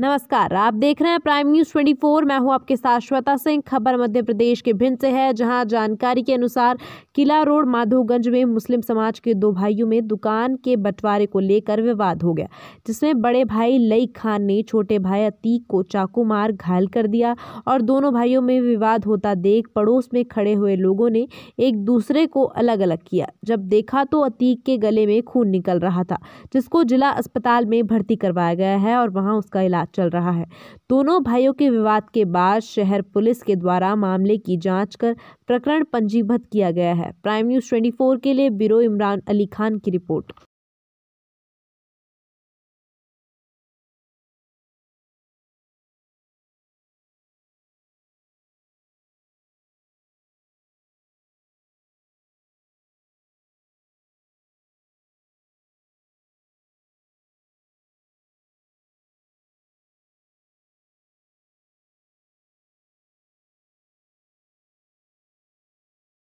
नमस्कार आप देख रहे हैं प्राइम न्यूज 24 मैं हूं आपके साथ श्वेता सिंह खबर मध्य प्रदेश के भिंड से है जहां जानकारी के अनुसार किला रोड माधोगंज में मुस्लिम समाज के दो भाइयों में दुकान के बंटवारे को लेकर विवाद हो गया जिसमें बड़े भाई लई खान ने छोटे भाई अतीक को चाकू मार घायल कर दिया और दोनों भाइयों में विवाद होता देख पड़ोस में खड़े हुए लोगों ने एक दूसरे को अलग अलग किया जब देखा तो अतीक के गले में खून निकल रहा था जिसको जिला अस्पताल में भर्ती करवाया गया है और वहाँ उसका इलाज चल रहा है दोनों भाइयों के विवाद के बाद शहर पुलिस के द्वारा मामले की जांच कर प्रकरण पंजीबद्ध किया गया है प्राइम न्यूज़ ट्वेंटी के लिए ब्यूरो इमरान अली खान की रिपोर्ट